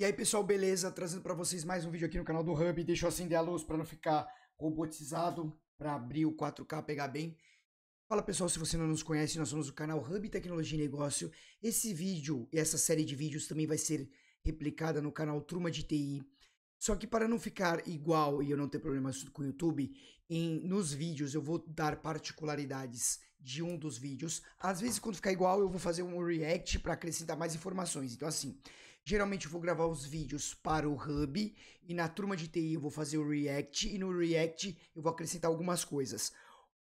E aí, pessoal, beleza? Trazendo para vocês mais um vídeo aqui no canal do Hub. Deixa eu acender a luz para não ficar robotizado, para abrir o 4K pegar bem. Fala, pessoal, se você não nos conhece, nós somos o canal Hub Tecnologia e Negócio. Esse vídeo e essa série de vídeos também vai ser replicada no canal Truma de TI. Só que para não ficar igual e eu não ter problemas com o YouTube, em, nos vídeos eu vou dar particularidades de um dos vídeos. Às vezes, quando ficar igual, eu vou fazer um react para acrescentar mais informações. Então, assim, Geralmente eu vou gravar os vídeos para o Hub e na turma de TI eu vou fazer o React e no React eu vou acrescentar algumas coisas.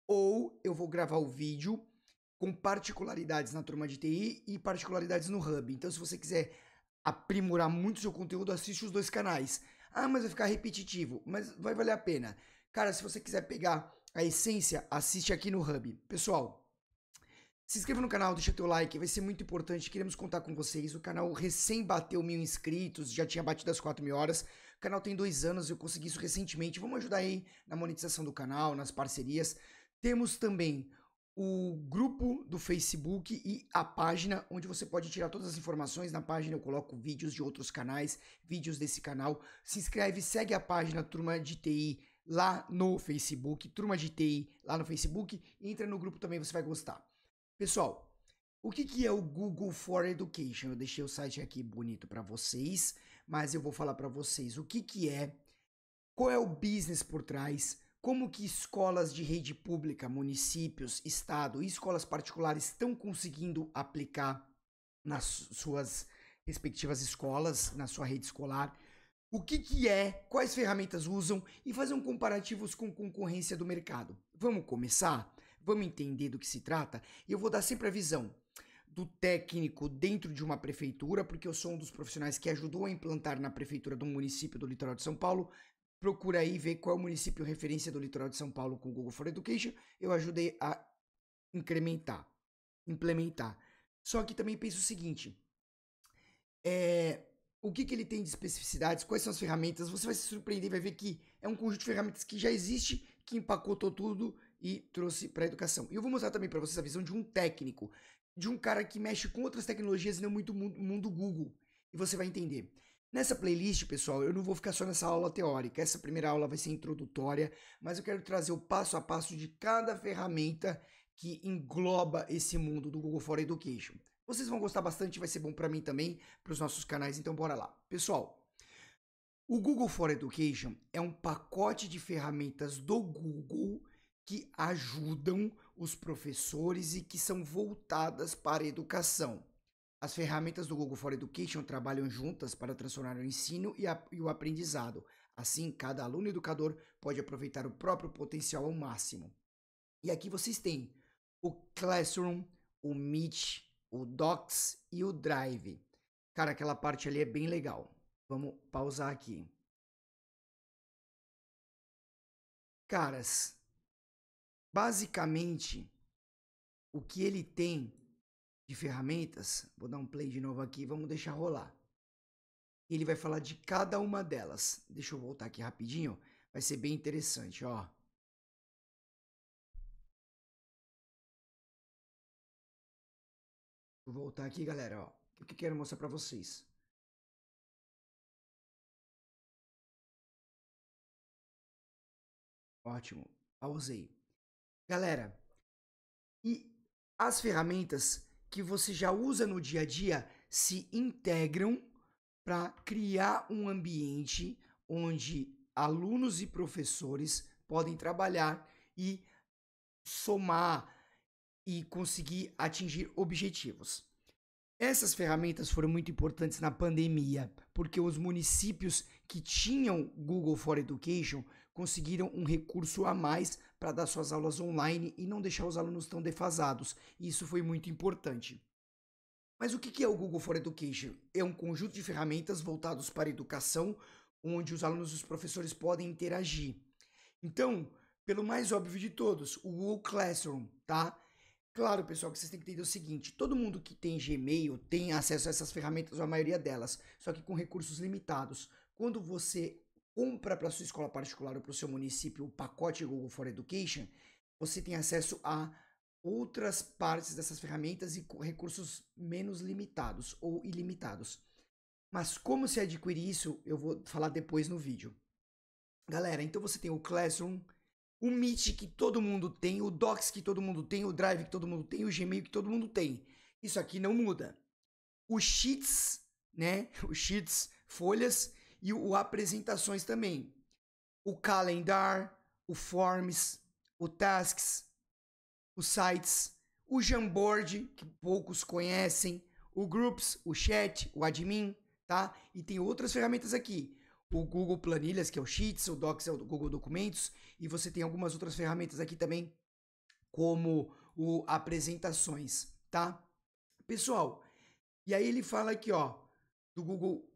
Ou eu vou gravar o vídeo com particularidades na turma de TI e particularidades no Hub. Então se você quiser aprimorar muito seu conteúdo, assiste os dois canais. Ah, mas vai ficar repetitivo, mas vai valer a pena. Cara, se você quiser pegar a essência, assiste aqui no Hub. Pessoal, se inscreva no canal, deixa teu like, vai ser muito importante, queremos contar com vocês. O canal recém bateu mil inscritos, já tinha batido as 4 mil horas. O canal tem dois anos, eu consegui isso recentemente. Vamos ajudar aí na monetização do canal, nas parcerias. Temos também o grupo do Facebook e a página onde você pode tirar todas as informações. Na página eu coloco vídeos de outros canais, vídeos desse canal. Se inscreve, segue a página Turma de TI lá no Facebook, Turma de TI lá no Facebook. entra no grupo também, você vai gostar. Pessoal, o que, que é o Google for Education? Eu deixei o site aqui bonito para vocês, mas eu vou falar para vocês o que, que é, qual é o business por trás, como que escolas de rede pública, municípios, estado e escolas particulares estão conseguindo aplicar nas suas respectivas escolas, na sua rede escolar, o que, que é, quais ferramentas usam e fazer um comparativo com concorrência do mercado. Vamos começar? Vamos entender do que se trata? E eu vou dar sempre a visão do técnico dentro de uma prefeitura, porque eu sou um dos profissionais que ajudou a implantar na prefeitura do município do litoral de São Paulo. Procura aí ver qual é o município referência do litoral de São Paulo com o Google for Education. Eu ajudei a incrementar, implementar. Só que também penso o seguinte: é, o que, que ele tem de especificidades, quais são as ferramentas. Você vai se surpreender, vai ver que é um conjunto de ferramentas que já existe, que empacotou tudo e trouxe para a educação. E eu vou mostrar também para vocês a visão de um técnico, de um cara que mexe com outras tecnologias e não muito mundo, mundo Google. E você vai entender. Nessa playlist, pessoal, eu não vou ficar só nessa aula teórica. Essa primeira aula vai ser introdutória, mas eu quero trazer o passo a passo de cada ferramenta que engloba esse mundo do Google for Education. Vocês vão gostar bastante, vai ser bom para mim também, para os nossos canais, então bora lá. Pessoal, o Google for Education é um pacote de ferramentas do Google que ajudam os professores e que são voltadas para a educação. As ferramentas do Google for Education trabalham juntas para transformar o ensino e, a, e o aprendizado. Assim, cada aluno educador pode aproveitar o próprio potencial ao máximo. E aqui vocês têm o Classroom, o Meet, o Docs e o Drive. Cara, aquela parte ali é bem legal. Vamos pausar aqui. Caras, Basicamente, o que ele tem de ferramentas, vou dar um play de novo aqui, vamos deixar rolar. Ele vai falar de cada uma delas. Deixa eu voltar aqui rapidinho, vai ser bem interessante, ó. Vou voltar aqui, galera, ó. O que eu quero mostrar para vocês? Ótimo. Pausei. Galera, e as ferramentas que você já usa no dia a dia se integram para criar um ambiente onde alunos e professores podem trabalhar e somar e conseguir atingir objetivos. Essas ferramentas foram muito importantes na pandemia, porque os municípios que tinham Google for Education conseguiram um recurso a mais para dar suas aulas online e não deixar os alunos tão defasados. Isso foi muito importante. Mas o que é o Google for Education? É um conjunto de ferramentas voltados para a educação, onde os alunos e os professores podem interagir. Então, pelo mais óbvio de todos, o Google Classroom, tá? Claro, pessoal, que vocês têm que entender o seguinte: todo mundo que tem Gmail tem acesso a essas ferramentas, ou a maioria delas, só que com recursos limitados. Quando você compra para sua escola particular ou para o seu município o pacote Google for Education, você tem acesso a outras partes dessas ferramentas e recursos menos limitados ou ilimitados. Mas como se adquirir isso, eu vou falar depois no vídeo. Galera, então você tem o Classroom, o Meet que todo mundo tem, o Docs que todo mundo tem, o Drive que todo mundo tem, o Gmail que todo mundo tem. Isso aqui não muda. O Sheets, né? O Sheets, folhas, e o, o apresentações também. O calendar, o forms, o tasks, os sites, o Jamboard, que poucos conhecem, o Groups, o chat, o admin, tá? E tem outras ferramentas aqui. O Google Planilhas, que é o Sheets, o Docs é o Google Documentos, e você tem algumas outras ferramentas aqui também, como o apresentações, tá? Pessoal, e aí ele fala aqui, ó, do Google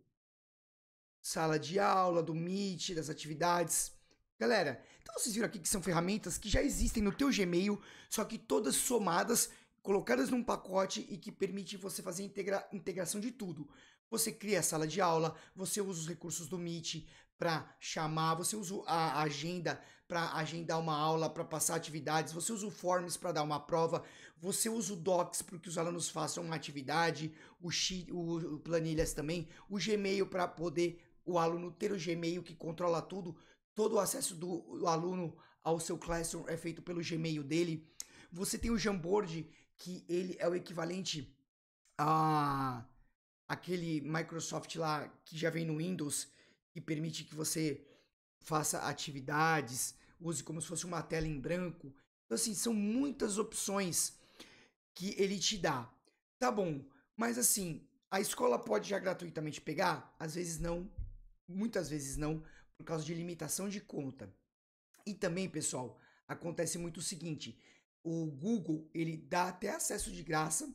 sala de aula, do Meet, das atividades. Galera, então vocês viram aqui que são ferramentas que já existem no teu Gmail, só que todas somadas, colocadas num pacote e que permite você fazer a integra integração de tudo. Você cria a sala de aula, você usa os recursos do Meet para chamar, você usa a agenda para agendar uma aula, para passar atividades, você usa o Forms para dar uma prova, você usa o Docs para que os alunos façam uma atividade, o, o Planilhas também, o Gmail para poder o aluno ter o Gmail que controla tudo, todo o acesso do aluno ao seu Classroom é feito pelo Gmail dele. Você tem o Jamboard, que ele é o equivalente a aquele Microsoft lá que já vem no Windows, que permite que você faça atividades, use como se fosse uma tela em branco. Então, assim, são muitas opções que ele te dá. Tá bom, mas assim, a escola pode já gratuitamente pegar? Às vezes não, muitas vezes não, por causa de limitação de conta. E também, pessoal, acontece muito o seguinte: o Google ele dá até acesso de graça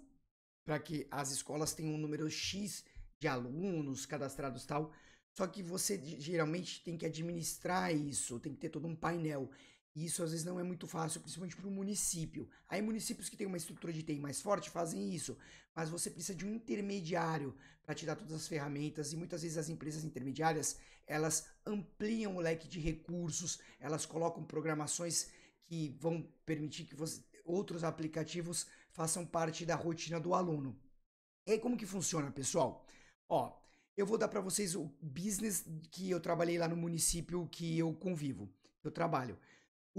para que as escolas tenham um número X de alunos cadastrados tal. Só que você geralmente tem que administrar isso, tem que ter todo um painel. E isso às vezes não é muito fácil, principalmente para o município. Aí municípios que têm uma estrutura de TI mais forte fazem isso, mas você precisa de um intermediário para te dar todas as ferramentas e muitas vezes as empresas intermediárias, elas ampliam o leque de recursos, elas colocam programações que vão permitir que você, outros aplicativos façam parte da rotina do aluno. E aí como que funciona, pessoal? Ó, eu vou dar para vocês o business que eu trabalhei lá no município que eu convivo, eu trabalho.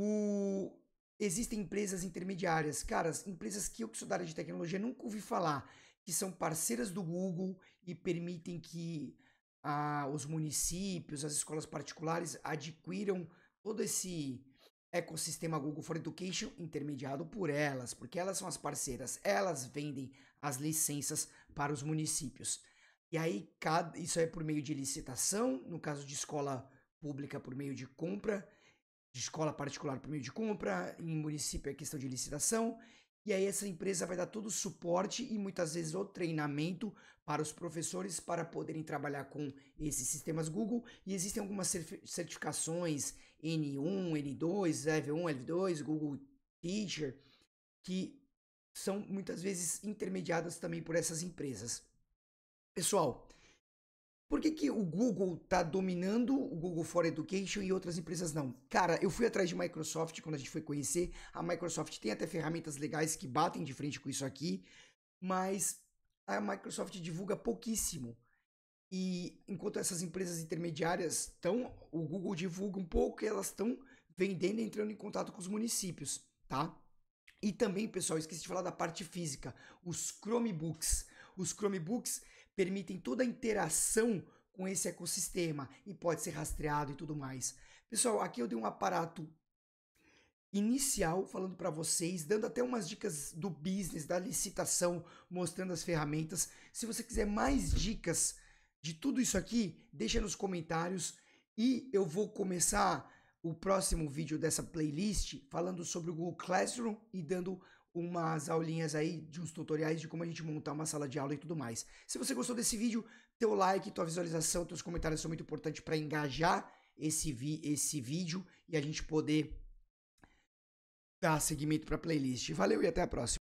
O... Existem empresas intermediárias, caras, empresas que eu que sou da área de tecnologia nunca ouvi falar, que são parceiras do Google e permitem que ah, os municípios, as escolas particulares adquiram todo esse ecossistema Google for Education intermediado por elas, porque elas são as parceiras, elas vendem as licenças para os municípios. E aí, isso é por meio de licitação, no caso de escola pública, por meio de compra, de escola particular por meio de compra, em município é questão de licitação, e aí essa empresa vai dar todo o suporte e muitas vezes o treinamento para os professores para poderem trabalhar com esses sistemas Google. E existem algumas certificações N1, N2, Level 1, L2, Google Teacher, que são muitas vezes intermediadas também por essas empresas. Pessoal, por que, que o Google está dominando o Google for Education e outras empresas não? Cara, eu fui atrás de Microsoft quando a gente foi conhecer. A Microsoft tem até ferramentas legais que batem de frente com isso aqui, mas a Microsoft divulga pouquíssimo. E enquanto essas empresas intermediárias estão, o Google divulga um pouco, e elas estão vendendo, entrando em contato com os municípios, tá? E também, pessoal, esqueci de falar da parte física, os Chromebooks. Os Chromebooks permitem toda a interação com esse ecossistema e pode ser rastreado e tudo mais. Pessoal, aqui eu dei um aparato inicial falando para vocês, dando até umas dicas do business, da licitação, mostrando as ferramentas. Se você quiser mais dicas de tudo isso aqui, deixa nos comentários e eu vou começar o próximo vídeo dessa playlist falando sobre o Google Classroom e dando umas aulinhas aí, de uns tutoriais de como a gente montar uma sala de aula e tudo mais. Se você gostou desse vídeo, teu like, tua visualização, teus comentários são muito importantes para engajar esse, vi esse vídeo e a gente poder dar seguimento para a playlist. Valeu e até a próxima.